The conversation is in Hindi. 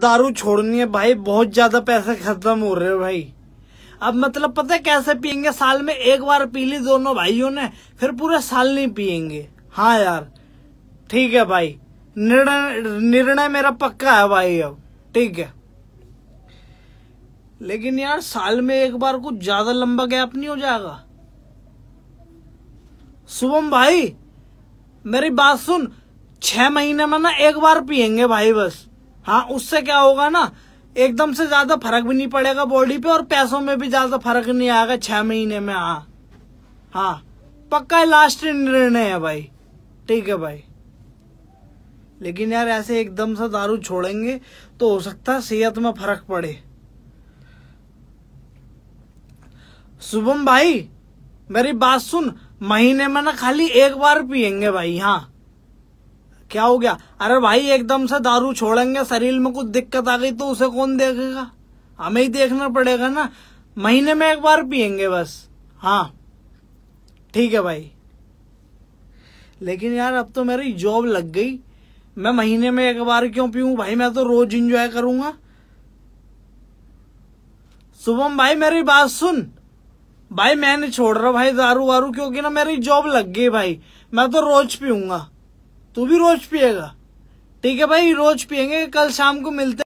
दारू छोड़नी है भाई बहुत ज्यादा पैसे खत्म हो रहे हो भाई अब मतलब पता है कैसे पियेंगे साल में एक बार पी ली दोनों भाइयों ने फिर पूरा साल नहीं पियेंगे हाँ यार ठीक है भाई निर्णय मेरा पक्का है भाई अब ठीक है लेकिन यार साल में एक बार कुछ ज्यादा लंबा गैप नहीं हो जाएगा शुभम भाई मेरी बात सुन छह महीने में ना एक बार पियेंगे भाई बस हाँ उससे क्या होगा ना एकदम से ज्यादा फर्क भी नहीं पड़ेगा बॉडी पे और पैसों में भी ज्यादा फर्क नहीं आएगा छह महीने में हाँ हाँ पक्का लास्ट निर्णय है भाई ठीक है भाई लेकिन यार ऐसे एकदम से दारू छोड़ेंगे तो हो सकता है सेहत में फर्क पड़े शुभम भाई मेरी बात सुन महीने में ना खाली एक बार पियेंगे भाई हाँ क्या हो गया अरे भाई एकदम से दारू छोड़ेंगे शरीर में कुछ दिक्कत आ गई तो उसे कौन देखेगा हमें ही देखना पड़ेगा ना महीने में एक बार पियेंगे बस हाँ ठीक है भाई लेकिन यार अब तो मेरी जॉब लग गई मैं महीने में एक बार क्यों पीऊं भाई मैं तो रोज इंजॉय करूंगा शुभम भाई मेरी बात सुन भाई मैं नहीं छोड़ रहा भाई दारू वारू क्योंकि ना मेरी जॉब लग गई भाई मैं तो रोज पीऊंगा तू भी रोज पिएगा ठीक है भाई रोज पियेंगे कल शाम को मिलते